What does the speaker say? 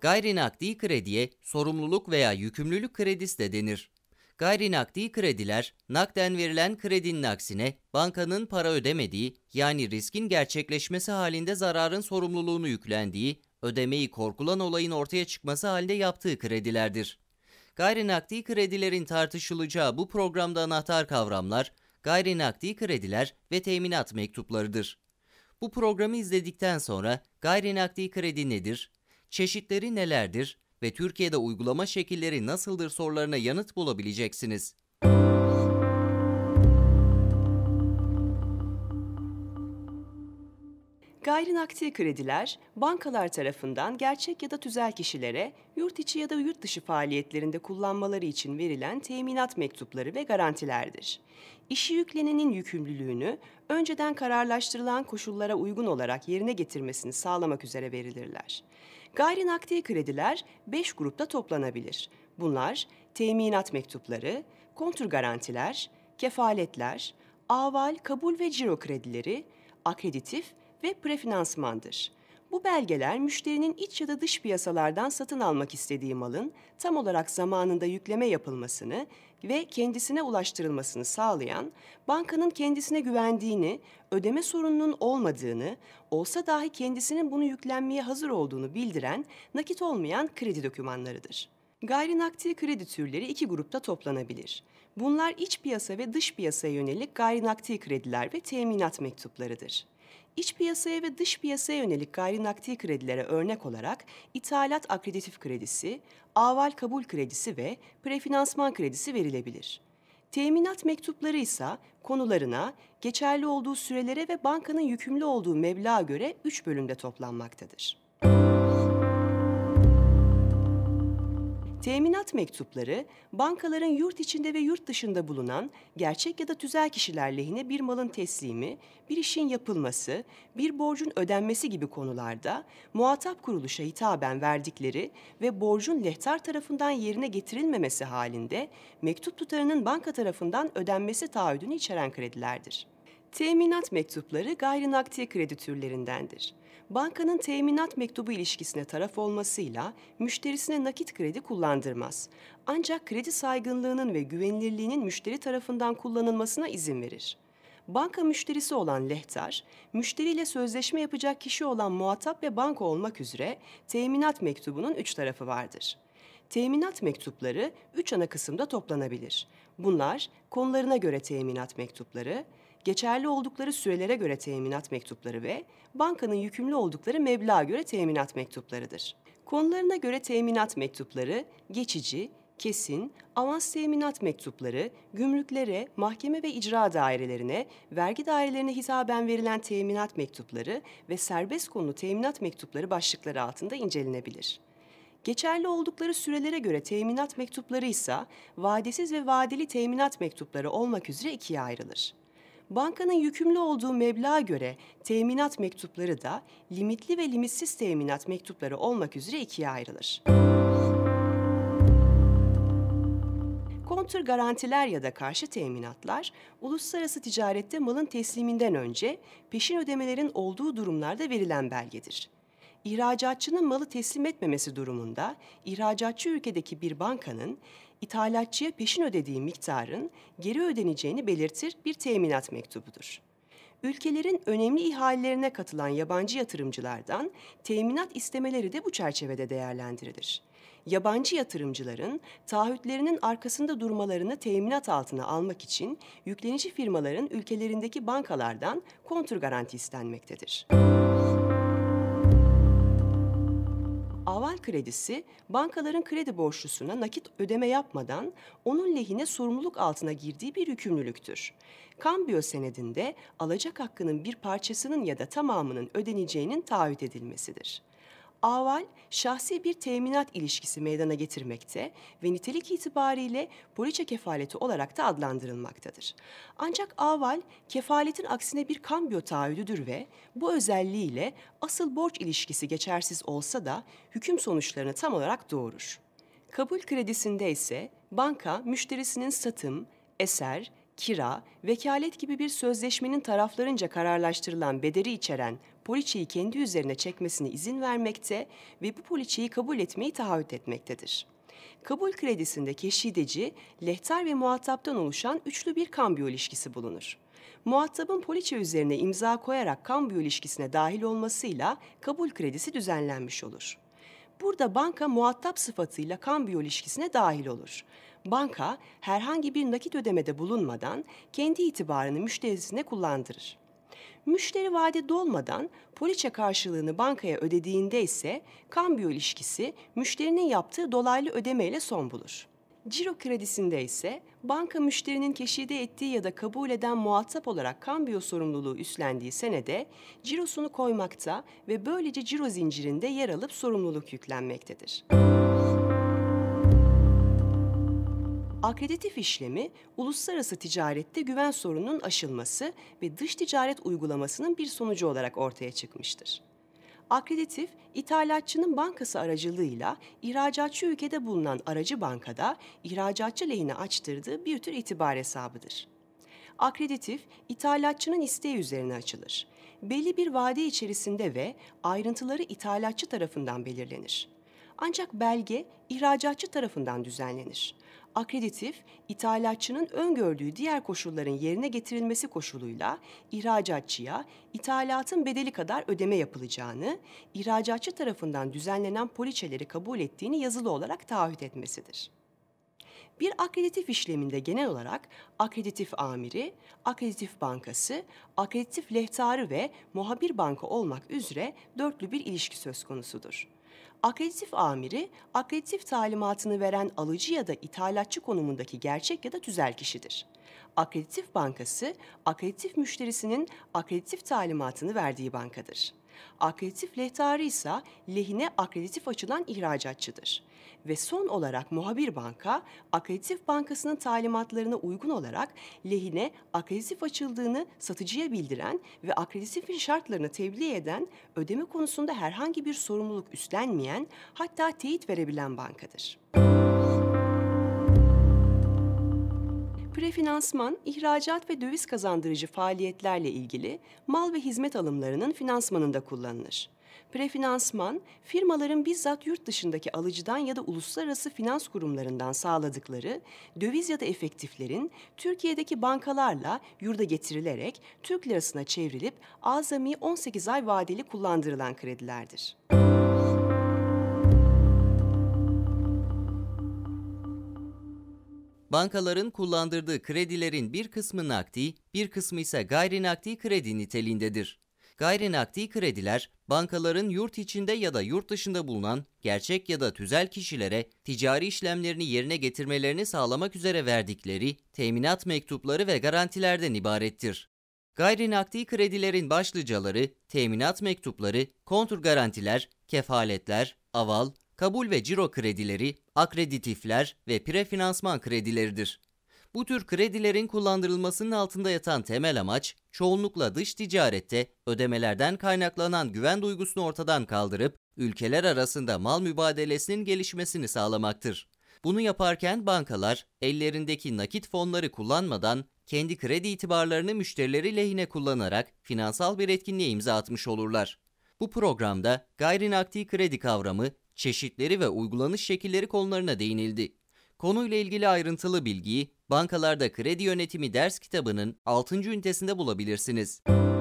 Gayri nakdi krediye sorumluluk veya yükümlülük kredisi de denir. Gayri nakdi krediler, nakden verilen kredinin aksine bankanın para ödemediği, yani riskin gerçekleşmesi halinde zararın sorumluluğunu yüklendiği, ödemeyi korkulan olayın ortaya çıkması halinde yaptığı kredilerdir. Gayri nakdi kredilerin tartışılacağı bu programda anahtar kavramlar, gayri nakdi krediler ve teminat mektuplarıdır. Bu programı izledikten sonra gayri nakdi kredi nedir, çeşitleri nelerdir ve Türkiye'de uygulama şekilleri nasıldır sorularına yanıt bulabileceksiniz. Gayri krediler, bankalar tarafından gerçek ya da tüzel kişilere yurt içi ya da yurt dışı faaliyetlerinde kullanmaları için verilen teminat mektupları ve garantilerdir. İşi yüklenenin yükümlülüğünü önceden kararlaştırılan koşullara uygun olarak yerine getirmesini sağlamak üzere verilirler. Gayri krediler 5 grupta toplanabilir. Bunlar teminat mektupları, kontur garantiler, kefaletler, aval, kabul ve ciro kredileri, akreditif ve prefinansmandır. Bu belgeler müşterinin iç ya da dış piyasalardan satın almak istediği malın tam olarak zamanında yükleme yapılmasını ve kendisine ulaştırılmasını sağlayan, bankanın kendisine güvendiğini, ödeme sorununun olmadığını, olsa dahi kendisinin bunu yüklenmeye hazır olduğunu bildiren nakit olmayan kredi dokümanlarıdır. Gayri nakdi kredi türleri iki grupta toplanabilir. Bunlar iç piyasa ve dış piyasaya yönelik gayri nakdi krediler ve teminat mektuplarıdır. İç piyasaya ve dış piyasaya yönelik gayri nakdi kredilere örnek olarak ithalat akreditif kredisi, aval kabul kredisi ve prefinansman kredisi verilebilir. Teminat mektupları ise konularına, geçerli olduğu sürelere ve bankanın yükümlü olduğu meblağa göre 3 bölümde toplanmaktadır. Müzik Teminat mektupları, bankaların yurt içinde ve yurt dışında bulunan gerçek ya da tüzel kişiler lehine bir malın teslimi, bir işin yapılması, bir borcun ödenmesi gibi konularda muhatap kuruluşa hitaben verdikleri ve borcun lehtar tarafından yerine getirilmemesi halinde mektup tutarının banka tarafından ödenmesi taahhüdünü içeren kredilerdir. Teminat mektupları gayri nakdi kredi türlerindendir. Bankanın teminat mektubu ilişkisine taraf olmasıyla müşterisine nakit kredi kullandırmaz. Ancak kredi saygınlığının ve güvenilirliğinin müşteri tarafından kullanılmasına izin verir. Banka müşterisi olan lehtar, müşteriyle sözleşme yapacak kişi olan muhatap ve banka olmak üzere teminat mektubunun üç tarafı vardır. Teminat mektupları üç ana kısımda toplanabilir. Bunlar konularına göre teminat mektupları, geçerli oldukları sürelere göre teminat mektupları ve bankanın yükümlü oldukları meblağa göre teminat mektuplarıdır. Konularına göre teminat mektupları geçici, kesin, avans teminat mektupları, gümrüklere, mahkeme ve icra dairelerine, vergi dairelerine hitaben verilen teminat mektupları ve serbest konulu teminat mektupları başlıkları altında incelenebilir. Geçerli oldukları sürelere göre teminat mektupları ise vadesiz ve vadeli teminat mektupları olmak üzere ikiye ayrılır. Bankanın yükümlü olduğu meblağa göre teminat mektupları da limitli ve limitsiz teminat mektupları olmak üzere ikiye ayrılır. Kontür garantiler ya da karşı teminatlar, uluslararası ticarette malın tesliminden önce peşin ödemelerin olduğu durumlarda verilen belgedir. İhracatçının malı teslim etmemesi durumunda ihracatçı ülkedeki bir bankanın ithalatçıya peşin ödediği miktarın geri ödeneceğini belirtir bir teminat mektubudur. Ülkelerin önemli ihalelerine katılan yabancı yatırımcılardan teminat istemeleri de bu çerçevede değerlendirilir. Yabancı yatırımcıların taahhütlerinin arkasında durmalarını teminat altına almak için yüklenici firmaların ülkelerindeki bankalardan kontur garanti istenmektedir. Aval kredisi bankaların kredi borçlusuna nakit ödeme yapmadan onun lehine sorumluluk altına girdiği bir yükümlülüktür. Kambiyo senedinde alacak hakkının bir parçasının ya da tamamının ödeneceğinin taahhüt edilmesidir aval şahsi bir teminat ilişkisi meydana getirmekte ve nitelik itibariyle poliçe kefaleti olarak da adlandırılmaktadır. Ancak aval kefaletin aksine bir kambiyo taahhüdüdür ve bu özelliğiyle asıl borç ilişkisi geçersiz olsa da hüküm sonuçlarını tam olarak doğurur. Kabul kredisinde ise banka müşterisinin satım, eser, kira, vekalet gibi bir sözleşmenin taraflarınca kararlaştırılan bedeli içeren poliçeyi kendi üzerine çekmesine izin vermekte ve bu poliçeyi kabul etmeyi taahhüt etmektedir. Kabul kredisindeki şideci, lehtar ve muhataptan oluşan üçlü bir kambiyo ilişkisi bulunur. Muhatabın poliçe üzerine imza koyarak kambiyo ilişkisine dahil olmasıyla kabul kredisi düzenlenmiş olur. Burada banka muhatap sıfatıyla kambiyo ilişkisine dahil olur. Banka herhangi bir nakit ödemede bulunmadan kendi itibarını müşterisine kullandırır. Müşteri vade dolmadan poliçe karşılığını bankaya ödediğinde ise kambiyo ilişkisi müşterinin yaptığı dolaylı ödemeyle son bulur. Ciro kredisinde ise banka müşterinin keşide ettiği ya da kabul eden muhatap olarak kambiyo sorumluluğu üstlendiği senede cirosunu koymakta ve böylece ciro zincirinde yer alıp sorumluluk yüklenmektedir. Akreditif işlemi, uluslararası ticarette güven sorununun aşılması ve dış ticaret uygulamasının bir sonucu olarak ortaya çıkmıştır. Akreditif, ithalatçının bankası aracılığıyla ihracatçı ülkede bulunan aracı bankada ihracatçı lehine açtırdığı bir tür itibar hesabıdır. Akreditif, ithalatçının isteği üzerine açılır. Belli bir vade içerisinde ve ayrıntıları ithalatçı tarafından belirlenir. Ancak belge ihracatçı tarafından düzenlenir. Akreditif, ithalatçının öngördüğü diğer koşulların yerine getirilmesi koşuluyla ihracatçıya ithalatın bedeli kadar ödeme yapılacağını, ihracatçı tarafından düzenlenen poliçeleri kabul ettiğini yazılı olarak taahhüt etmesidir. Bir akreditif işleminde genel olarak akreditif amiri, akreditif bankası, akreditif lehtarı ve muhabir banka olmak üzere dörtlü bir ilişki söz konusudur. Akreditif amiri, akreditif talimatını veren alıcı ya da ithalatçı konumundaki gerçek ya da tüzel kişidir. Akreditif bankası, akreditif müşterisinin akreditif talimatını verdiği bankadır. Akreditif lehtarı ise lehine akreditif açılan ihracatçıdır. Ve son olarak muhabir banka, akreditif bankasının talimatlarına uygun olarak lehine akreditif açıldığını satıcıya bildiren ve akreditifin şartlarını tebliğ eden, ödeme konusunda herhangi bir sorumluluk üstlenmeyen, hatta teyit verebilen bankadır. Müzik finansman, ihracat ve döviz kazandırıcı faaliyetlerle ilgili mal ve hizmet alımlarının finansmanında kullanılır. Prefinansman, firmaların bizzat yurt dışındaki alıcıdan ya da uluslararası finans kurumlarından sağladıkları döviz ya da efektiflerin Türkiye'deki bankalarla yurda getirilerek Türk lirasına çevrilip azami 18 ay vadeli kullandırılan kredilerdir. Müzik bankaların kullandırdığı kredilerin bir kısmı nakdi, bir kısmı ise gayri nakdi kredi niteliğindedir. Gayri nakdi krediler, bankaların yurt içinde ya da yurt dışında bulunan gerçek ya da tüzel kişilere ticari işlemlerini yerine getirmelerini sağlamak üzere verdikleri teminat mektupları ve garantilerden ibarettir. Gayri nakdi kredilerin başlıcaları teminat mektupları, kontur garantiler, kefaletler, aval, kabul ve ciro kredileri, akreditifler ve prefinansman kredileridir. Bu tür kredilerin kullandırılmasının altında yatan temel amaç, çoğunlukla dış ticarette ödemelerden kaynaklanan güven duygusunu ortadan kaldırıp, ülkeler arasında mal mübadelesinin gelişmesini sağlamaktır. Bunu yaparken bankalar ellerindeki nakit fonları kullanmadan kendi kredi itibarlarını müşterileri lehine kullanarak finansal bir etkinliğe imza atmış olurlar. Bu programda gayri nakdi kredi kavramı çeşitleri ve uygulanış şekilleri konularına değinildi. Konuyla ilgili ayrıntılı bilgiyi Bankalarda Kredi Yönetimi ders kitabının 6. ünitesinde bulabilirsiniz. Müzik